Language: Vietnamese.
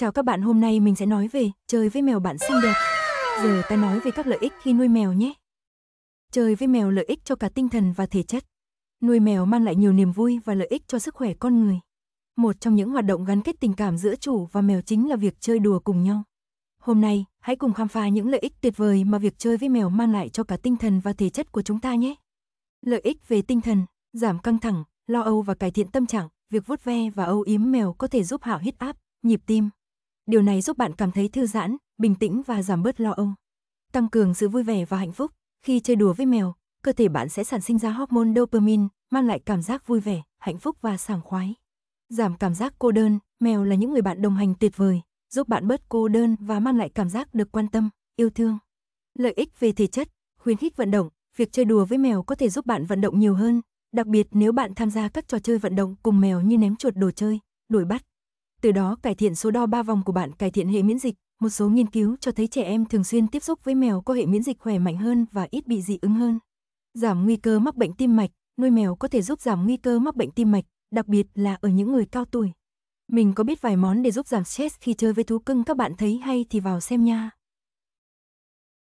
Chào các bạn, hôm nay mình sẽ nói về chơi với mèo bạn xinh đẹp. Giờ ta nói về các lợi ích khi nuôi mèo nhé. Chơi với mèo lợi ích cho cả tinh thần và thể chất. Nuôi mèo mang lại nhiều niềm vui và lợi ích cho sức khỏe con người. Một trong những hoạt động gắn kết tình cảm giữa chủ và mèo chính là việc chơi đùa cùng nhau. Hôm nay, hãy cùng khám phá những lợi ích tuyệt vời mà việc chơi với mèo mang lại cho cả tinh thần và thể chất của chúng ta nhé. Lợi ích về tinh thần, giảm căng thẳng, lo âu và cải thiện tâm trạng, việc vuốt ve và âu yếm mèo có thể giúp hạ huyết áp, nhịp tim, Điều này giúp bạn cảm thấy thư giãn, bình tĩnh và giảm bớt lo âu. Tăng cường sự vui vẻ và hạnh phúc. Khi chơi đùa với mèo, cơ thể bạn sẽ sản sinh ra hormone dopamine, mang lại cảm giác vui vẻ, hạnh phúc và sảng khoái. Giảm cảm giác cô đơn, mèo là những người bạn đồng hành tuyệt vời, giúp bạn bớt cô đơn và mang lại cảm giác được quan tâm, yêu thương. Lợi ích về thể chất, khuyến khích vận động, việc chơi đùa với mèo có thể giúp bạn vận động nhiều hơn, đặc biệt nếu bạn tham gia các trò chơi vận động cùng mèo như ném chuột đồ chơi, đuổi bắt, từ đó cải thiện số đo 3 vòng của bạn cải thiện hệ miễn dịch. Một số nghiên cứu cho thấy trẻ em thường xuyên tiếp xúc với mèo có hệ miễn dịch khỏe mạnh hơn và ít bị dị ứng hơn. Giảm nguy cơ mắc bệnh tim mạch, nuôi mèo có thể giúp giảm nguy cơ mắc bệnh tim mạch, đặc biệt là ở những người cao tuổi. Mình có biết vài món để giúp giảm stress khi chơi với thú cưng các bạn thấy hay thì vào xem nha.